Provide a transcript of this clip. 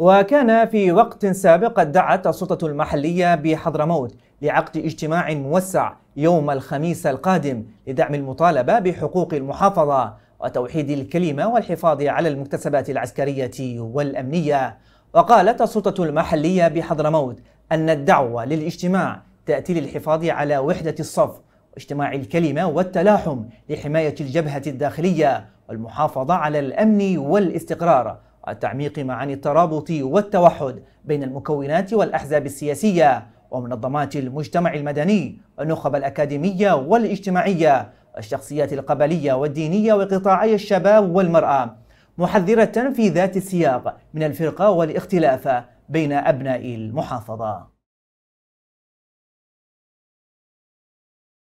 وكان في وقت سابق ادعت السلطة المحلية بحضرموت لعقد اجتماع موسع يوم الخميس القادم لدعم المطالبة بحقوق المحافظة وتوحيد الكلمة والحفاظ على المكتسبات العسكرية والأمنية وقالت السلطة المحلية بحضرموت أن الدعوة للاجتماع تأتي للحفاظ على وحدة الصف واجتماع الكلمة والتلاحم لحماية الجبهة الداخلية والمحافظة على الأمن والاستقرار التعميق معاني الترابط والتوحد بين المكونات والأحزاب السياسية ومنظمات المجتمع المدني والنخب الأكاديمية والاجتماعية والشخصيات القبلية والدينية وقطاعي الشباب والمرأة محذرة في ذات السياق من الفرقة والاختلاف بين أبناء المحافظة